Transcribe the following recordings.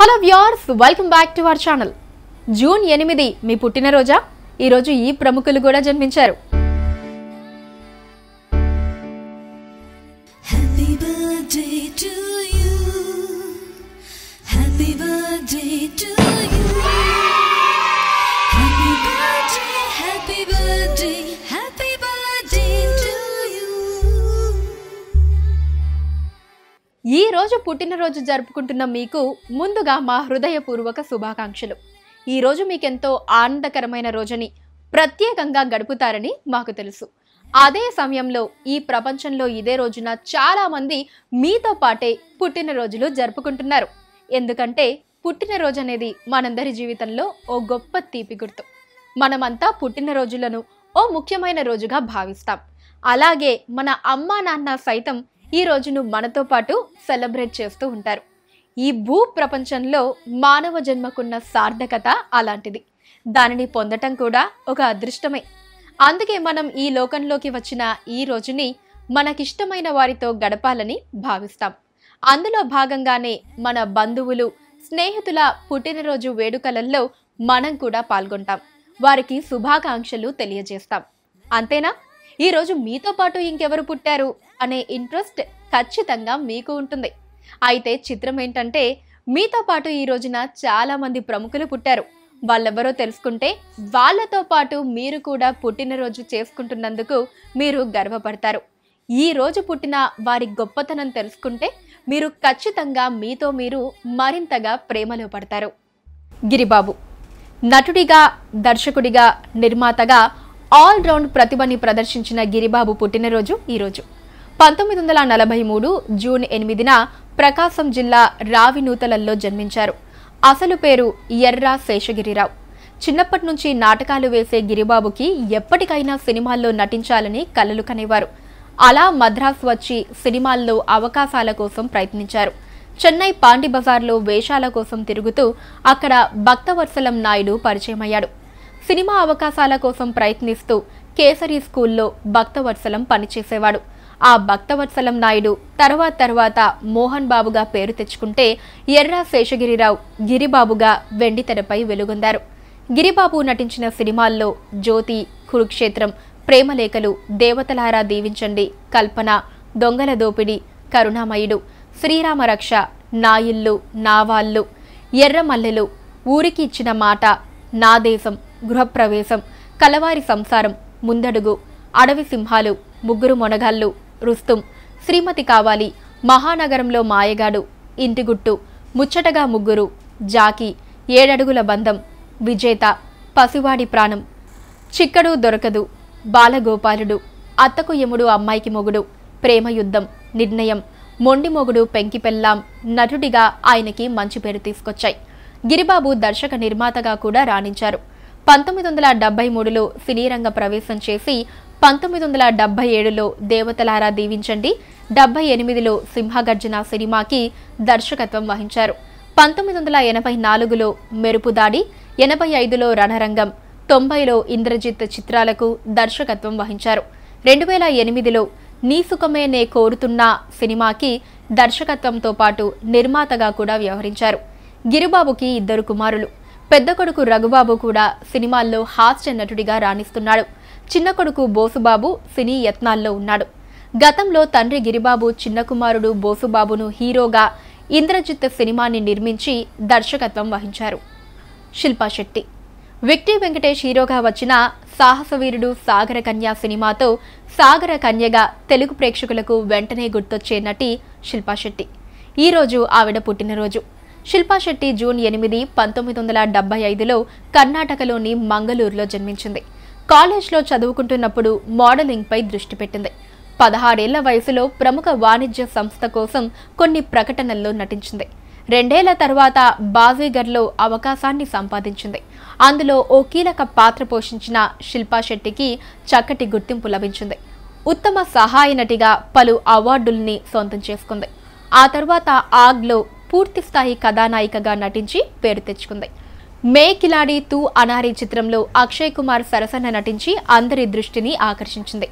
hello viewers welcome back to our channel June ఎనిమిది మీ పుట్టినరోజా ఈరోజు ఈ ప్రముఖులు కూడా జన్మించారు ఈ రోజు పుట్టినరోజు జరుపుకుంటున్న మీకు ముందుగా మా హృదయపూర్వక శుభాకాంక్షలు ఈరోజు మీకెంతో ఆనందకరమైన రోజుని ప్రత్యేకంగా గడుపుతారని మాకు తెలుసు అదే సమయంలో ఈ ప్రపంచంలో ఇదే రోజున చాలామంది మీతో పాటే పుట్టినరోజులు జరుపుకుంటున్నారు ఎందుకంటే పుట్టినరోజు అనేది మనందరి జీవితంలో ఓ గొప్ప తీపి గుర్తు మనమంతా పుట్టినరోజులను ఓ ముఖ్యమైన రోజుగా భావిస్తాం అలాగే మన అమ్మా నాన్న సైతం ఈ రోజును మనతో పాటు సెలబ్రేట్ చేస్తూ ఉంటారు ఈ భూ ప్రపంచంలో మానవ జన్మకున్న సార్థకత అలాంటిది దానిని పొందటం కూడా ఒక అదృష్టమే అందుకే మనం ఈ లోకంలోకి వచ్చిన ఈ రోజుని మనకిష్టమైన వారితో గడపాలని భావిస్తాం అందులో భాగంగానే మన బంధువులు స్నేహితుల పుట్టినరోజు వేడుకలలో మనం కూడా పాల్గొంటాం వారికి శుభాకాంక్షలు తెలియజేస్తాం అంతేనా ఈరోజు మీతో పాటు ఇంకెవరు పుట్టారు అనే ఇంట్రెస్ట్ ఖచ్చితంగా మీకు ఉంటుంది అయితే చిత్రం ఏంటంటే మీతో పాటు ఈ రోజున చాలామంది ప్రముఖులు పుట్టారు వాళ్ళెవరో తెలుసుకుంటే వాళ్ళతో పాటు మీరు కూడా పుట్టినరోజు చేసుకుంటున్నందుకు మీరు గర్వపడతారు ఈ రోజు పుట్టిన వారి గొప్పతనం తెలుసుకుంటే మీరు ఖచ్చితంగా మీతో మీరు మరింతగా ప్రేమలో పడతారు గిరిబాబు నటుడిగా దర్శకుడిగా నిర్మాతగా ఆల్ రౌండ్ ప్రతిభని ప్రదర్శించిన గిరిబాబు పుట్టినరోజు ఈరోజు పంతొమ్మిది వందల నలభై మూడు జూన్ ఎనిమిదిన ప్రకాశం జిల్లా రావినూతలల్లో జన్మించారు అసలు పేరు ఎర్రా శేషగిరిరావు చిన్నప్పటి నుంచి నాటకాలు వేసే గిరిబాబుకి ఎప్పటికైనా సినిమాల్లో నటించాలని కలలు కనేవారు అలా మద్రాసు వచ్చి సినిమాల్లో అవకాశాల కోసం ప్రయత్నించారు చెన్నై పాండి బజార్లో వేషాల కోసం తిరుగుతూ అక్కడ భక్తవత్సలం నాయుడు పరిచయమయ్యాడు సినిమా అవకాశాల కోసం ప్రయత్నిస్తూ కేసరి స్కూల్లో భక్తవత్సలం పనిచేసేవాడు ఆ భక్తవత్సలం నాయుడు తర్వాత తర్వాత మోహన్ బాబుగా పేరు తెచ్చుకుంటే ఎర్రా శేషగిరిరావు గిరిబాబుగా వెండితెరపై వెలుగొందారు గిరిబాబు నటించిన సినిమాల్లో జ్యోతి కురుక్షేత్రం ప్రేమలేఖలు దేవతలారా దీవించండి కల్పన దొంగల దోపిడి కరుణామయుడు శ్రీరామరక్ష నాయిల్లు నావాళ్ళు ఎర్రమల్లెలు ఊరికి ఇచ్చిన మాట నా దేశం గృహప్రవేశం కలవారి సంసారం ముందడుగు అడవి సింహాలు ముగ్గురు మొనగాళ్ళు రుస్తుం శ్రీమతి కావాలి మహానగరంలో మాయగాడు ఇంటిగుట్టు ముచ్చటగా ముగ్గురు జాకి ఏడడుగుల బంధం విజేత పసివాడి ప్రాణం చిక్కడు దొరకదు బాలగోపాలుడు అత్తకు యముడు అమ్మాయికి మొగుడు ప్రేమ యుద్ధం నిర్ణయం మొండి మొగుడు పెంకిపెల్లాం నటుడిగా ఆయనకి మంచి పేరు తీసుకొచ్చాయి గిరిబాబు దర్శక నిర్మాతగా కూడా రాణించారు పంతొమ్మిది వందల డెబ్బై మూడులో సినీ రంగ ప్రవేశం చేసి పంతొమ్మిది వందల డెబ్బై ఏడులో దేవతలారా దీవించండి డెబ్బై ఎనిమిదిలో సింహగర్జన సినిమాకి దర్శకత్వం వహించారు పంతొమ్మిది వందల ఎనభై నాలుగులో మెరుపుదాడి ఎనభై ఐదులో రణరంగం తొంభైలో ఇంద్రజిత్ చిత్రాలకు దర్శకత్వం వహించారు రెండు వేల ఎనిమిదిలో నీసుకమే నే కోరుతున్నా సినిమాకి దర్శకత్వంతో పాటు నిర్మాతగా కూడా వ్యవహరించారు గిరిబాబుకి ఇద్దరు కుమారులు పెద్ద కొడుకు రఘుబాబు కూడా సినిమాల్లో హాస్య నటుడిగా రాణిస్తున్నాడు చిన్న కొడుకు బోసుబాబు సినీ యత్నాల్లో ఉన్నాడు గతంలో తండ్రి గిరిబాబు చిన్న కుమారుడు బోసుబాబును హీరోగా ఇంద్రజిత్ సినిమాని నిర్మించి దర్శకత్వం వహించారు శిల్పాశెట్టి విక్టీ వెంకటేష్ హీరోగా వచ్చిన సాహసవీరుడు సాగర కన్య సినిమాతో సాగర కన్యగా తెలుగు ప్రేక్షకులకు వెంటనే గుర్తొచ్చే నటి శిల్పాశెట్టి ఈరోజు ఆవిడ పుట్టినరోజు శిల్పా శెట్టి జూన్ ఎనిమిది పంతొమ్మిది వందల డెబ్బై ఐదులో కర్ణాటకలోని మంగళూరులో జన్మించింది కాలేజ్లో చదువుకుంటున్నప్పుడు మోడలింగ్పై దృష్టి పెట్టింది పదహారేళ్ల వయసులో ప్రముఖ వాణిజ్య సంస్థ కోసం కొన్ని ప్రకటనల్లో నటించింది రెండేళ్ల తర్వాత బాజీగర్లో అవకాశాన్ని సంపాదించింది అందులో ఓ కీలక పాత్ర పోషించిన శిల్పా శెట్టికి చక్కటి గుర్తింపు లభించింది ఉత్తమ సహాయ నటిగా పలు అవార్డుల్ని సొంతం చేసుకుంది ఆ తర్వాత ఆగ్లో పూర్తి స్థాయి కథానాయికగా నటించి పేరు తెచ్చుకుంది మే కిలాడి తూ అనారి చిత్రంలో అక్షయ్ కుమార్ సరసన నటించి అందరి దృష్టిని ఆకర్షించింది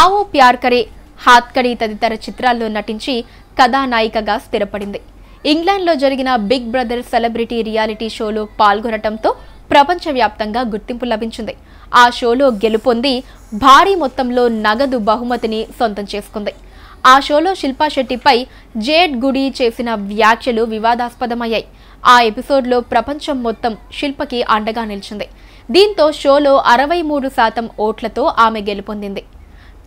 ఆవో ప్యార్కరే హాత్కడి తదితర చిత్రాల్లో నటించి కథానాయికగా స్థిరపడింది ఇంగ్లాండ్లో జరిగిన బిగ్ బ్రదర్ సెలబ్రిటీ రియాలిటీ షోలో పాల్గొనటంతో ప్రపంచవ్యాప్తంగా గుర్తింపు లభించింది ఆ షోలో గెలుపొంది భారీ మొత్తంలో నగదు బహుమతిని సొంతం చేసుకుంది ఆ షోలో శిల్పా శెట్టిపై జేడ్ గుడి చేసిన వ్యాఖ్యలు వివాదాస్పదమయ్యాయి ఆ ఎపిసోడ్లో ప్రపంచం మొత్తం శిల్పకి అండగా నిలిచింది దీంతో షోలో అరవై మూడు శాతం ఓట్లతో ఆమె గెలుపొందింది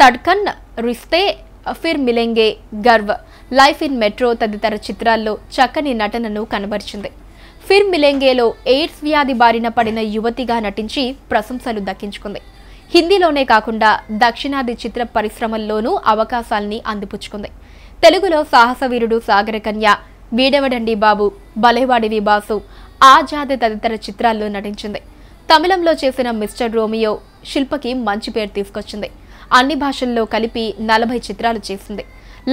Dhadkan Rishtey Phir Milenge Garv life in metro తదితర చిత్రాల్లో చక్కని నటనను కనబరిచింది ఫిర్ మిలెంగేలో ఎయిడ్స్ వ్యాధి బారిన పడిన యువతిగా నటించి ప్రశంసలు దక్కించుకుంది హిందీలోనే కాకుండా దక్షిణాది చిత్ర పరిశ్రమల్లోనూ అవకాశాల్ని అందిపుచ్చుకుంది తెలుగులో సాహసవీరుడు సాగరకన్య వీడవడండి బాబు బలేవాడివి బాసు ఆజాద్ తదితర చిత్రాల్లో నటించింది తమిళంలో చేసిన మిస్టర్ రోమియో శిల్పకి మంచి పేరు తీసుకొచ్చింది అన్ని భాషల్లో కలిపి నలభై చిత్రాలు చేసింది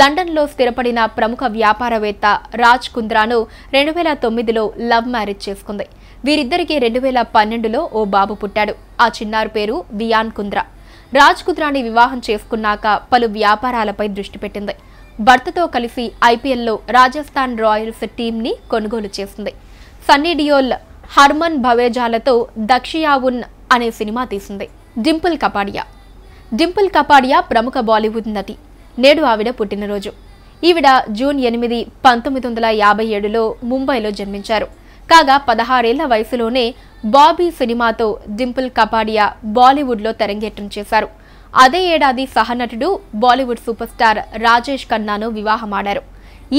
లండన్లో స్థిరపడిన ప్రముఖ వ్యాపారవేత్త రాజ్ కుంద్రాను రెండు వేల తొమ్మిదిలో లవ్ మ్యారేజ్ చేసుకుంది వీరిద్దరికీ రెండు వేల పన్నెండులో ఓ బాబు పుట్టాడు ఆ చిన్నారి పేరు వియాన్ కుంద్రా రాజ్ కుంద్రాని వివాహం చేసుకున్నాక పలు వ్యాపారాలపై దృష్టి పెట్టింది భర్తతో కలిసి ఐపీఎల్లో రాజస్థాన్ రాయల్స్ టీంని కొనుగోలు చేసింది సన్నీ డియోల్ హర్మన్ భవేజాలతో దక్షియావున్ అనే సినిమా తీసింది డింపుల్ కపాడియా డింపుల్ కపాడియా ప్రముఖ బాలీవుడ్ నటి నేడు ఆవిడ పుట్టినరోజు ఈవిడ జూన్ ఎనిమిది పంతొమ్మిది వందల యాభై ఏడులో ముంబైలో జన్మించారు కాగా పదహారేళ్ల వయసులోనే బాబీ సినిమాతో డింపుల్ కపాడియా బాలీవుడ్లో తెరంగేటం చేశారు అదే ఏడాది సహనటుడు బాలీవుడ్ సూపర్ స్టార్ రాజేష్ ఖన్నాను వివాహమాడారు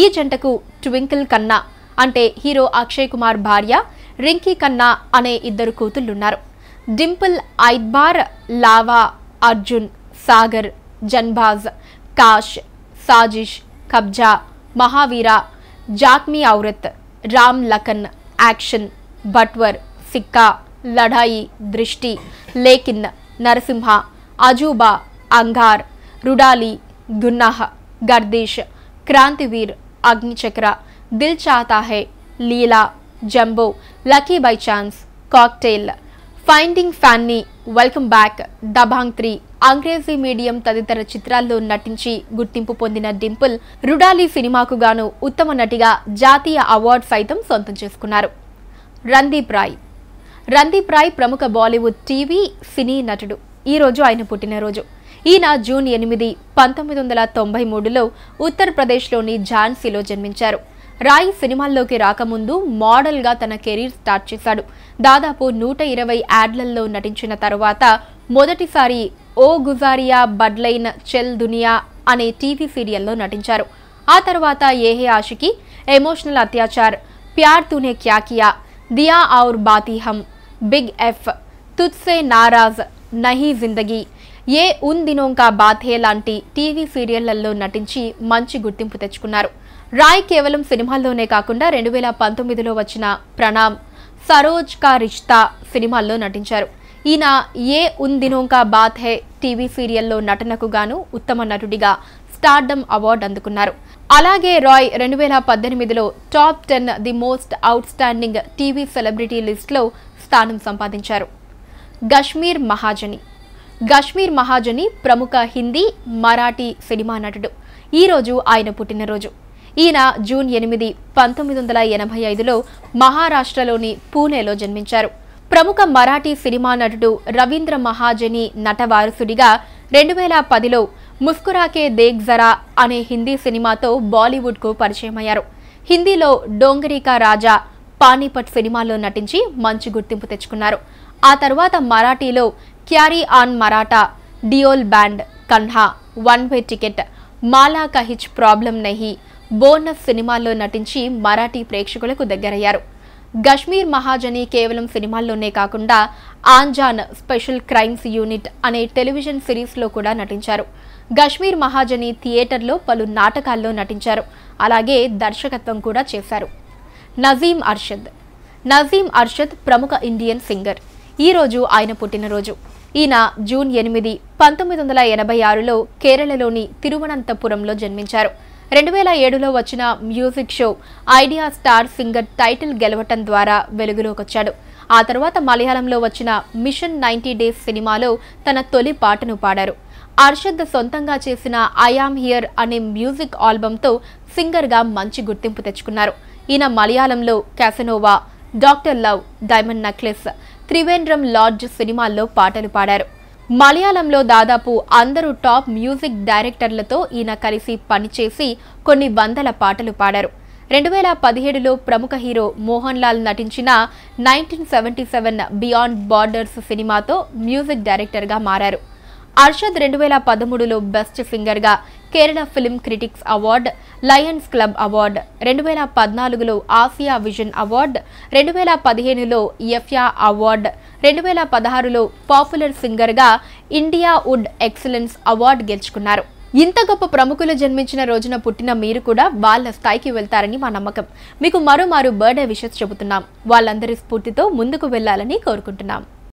ఈ జంటకు ట్వింకిల్ ఖన్నా అంటే హీరో అక్షయ్ కుమార్ భార్య రింకీ ఖన్నా అనే ఇద్దరు కూతుళ్లున్నారు డింపుల్ ఐద్బార్ లావా అర్జున్ సాగర్ జన్బాజ్ కాష్ సాజిష్ కబ్జా మహావీర జాక్మీ ఔరత్ రామ్ లఖన్ एक्शन बटवर सिक्का लड़ाई दृष्टि लेकिन नरसिंह अजूबा अंगार रुडाली गुन्नाह गर्देश क्रांतिवीर अग्निचक्र Dil Chahta Hai Leela jumbo lucky by chance cocktail finding Fanny welcome back Dabangg three Angrezi medium తదితర చిత్రాల్లో నటించి గుర్తింపు పొందిన డింపుల్ రుడాలి సినిమాకు గాను ఉత్తమ నటిగా జాతీయ అవార్డు సైతం సొంతం చేసుకున్నారు రందీప్ రాయ్ రందీప్ రాయ్ ప్రముఖ బాలీవుడ్ టీవీ సినీ నటుడు ఈ రోజు ఆయన పుట్టినరోజు ఈయన జూన్ ఎనిమిది పంతొమ్మిది వందల తొంభై మూడులో ఉత్తరప్రదేశ్లోని ఝాన్సీలో జన్మించారు రాయ్ సినిమాల్లోకి రాకముందు మోడల్గా తన కెరీర్ స్టార్ట్ చేశాడు దాదాపు నూట ఇరవై యాడ్లల్లో నటించిన తరువాత మొదటిసారి ఓ గుజారియా బడ్లైన్ చెల్ దునియా అనే టీవీ సీరియల్లో నటించారు ఆ తర్వాత ఏహే ఆషికి ఎమోషనల్ అత్యాచార్ ప్యార్ తూనే క్యాకియా దియా ఔర్ బాతిహమ్ బిగ్ ఎఫ్ తుత్సే నారాజ్ నహీ జిందగీ ఏ ఉన్ దినోంకా బాథే లాంటి టీవీ సీరియళ్లలో నటించి మంచి గుర్తింపు తెచ్చుకున్నారు రాయ్ కేవలం సినిమాల్లోనే కాకుండా రెండు వేల పంతొమ్మిదిలో వచ్చిన ప్రణామ్ సరోజ్ కా రిష్తా సినిమాల్లో నటించారు ఈయన ఏ ఉన్ దినోంకా బాత్ హే టీవీ సీరియల్లో నటనకు గాను ఉత్తమ నటుడిగా స్టార్డమ్ అవార్డు అందుకున్నారు అలాగే రాయ్ రెండు వేల పద్దెనిమిదిలో top ten the most outstanding TV celebrity లిస్ట్లో స్థానం సంపాదించారు గష్మీర్ మహాజని గష్మీర్ మహాజని ప్రముఖ హిందీ మరాఠీ సినిమా నటుడు ఈరోజు ఆయన పుట్టినరోజు ఈయన జూన్ ఎనిమిది పంతొమ్మిది వందల ఎనభై ఐదులో మహారాష్ట్రలోని పూణేలో జన్మించారు ప్రముఖ మరాఠీ సినిమా నటుడు రవీంద్ర మహాజని నటవారసుడిగా రెండు వేల పదిలో ముస్కురాకే దేగ్ జరా అనే హిందీ సినిమాతో బాలీవుడ్కు పరిచయమయ్యారు హిందీలో డోంగరికా రాజా పానీపట్ సినిమాలో నటించి మంచి గుర్తింపు తెచ్చుకున్నారు ఆ తర్వాత మరాఠీలో carry on Maratha Deool band Kanha one way ticket Mala Kahich problem నహి బోనస్ సినిమాల్లో నటించి మరాఠీ ప్రేక్షకులకు దగ్గరయ్యారు గశ్మీర్ మహాజని కేవలం సినిమాల్లోనే కాకుండా ఆంజాన్ స్పెషల్ క్రైమ్స్ యూనిట్ అనే టెలివిజన్ సిరీస్లో కూడా నటించారు గష్మీర్ మహాజని థియేటర్లో పలు నాటకాల్లో నటించారు అలాగే దర్శకత్వం కూడా చేశారు నజీం అర్షద్ నజీం అర్షద్ ప్రముఖ ఇండియన్ సింగర్ ఈరోజు ఆయన పుట్టినరోజు ఈయన జూన్ ఎనిమిది పంతొమ్మిది వందల ఎనభై ఆరులో కేరళలోని తిరువనంతపురంలో జన్మించారు రెండు వేల ఏడులో వచ్చిన music show idea star singer title గెలవటం ద్వారా వెలుగులోకి వచ్చాడు ఆ తర్వాత మలయాళంలో వచ్చిన మిషన్ నైంటీ డేస్ సినిమాలో తన తొలి పాటను పాడారు అర్షద్ సొంతంగా చేసిన ఐఆమ్ హియర్ అనే మ్యూజిక్ ఆల్బంతో సింగర్గా మంచి గుర్తింపు తెచ్చుకున్నారు ఈయన మలయాళంలో Casanova doctor love diamond necklace Trivandrum lodge సినిమాల్లో పాటలు పాడారు మలయాళంలో దాదాపు అందరూ టాప్ మ్యూజిక్ డైరెక్టర్లతో ఈయన కలిసి పనిచేసి కొన్ని వందల పాటలు పాడారు రెండు వేల పదిహేడులో ప్రముఖ హీరో మోహన్ లాల్ నటించిన nineteen seventy seven beyond borders సినిమాతో మ్యూజిక్ డైరెక్టర్గా మారారు అర్షద్ రెండు వేల పదమూడులో బెస్ట్ సింగర్గా Kerala film critics award lions club award రెండు వేల పద్నాలుగులో ఆసియా విజన్ అవార్డ్ రెండు వేల పదిహేనులో ఎఫ్యా అవార్డ్ రెండు వేల పదహారులో పాపులర్ సింగర్గా ఇండియా వుడ్ ఎక్సలెన్స్ అవార్డు గెలుచుకున్నారు ఇంత గొప్ప ప్రముఖులు జన్మించిన రోజున పుట్టిన మీరు కూడా వాళ్ళ స్థాయికి వెళ్తారని మా నమ్మకం మీకు మరో మారు బర్త్డే విషస్ చెబుతున్నాం వాళ్ళందరి స్ఫూర్తితో ముందుకు వెళ్లాలని కోరుకుంటున్నాం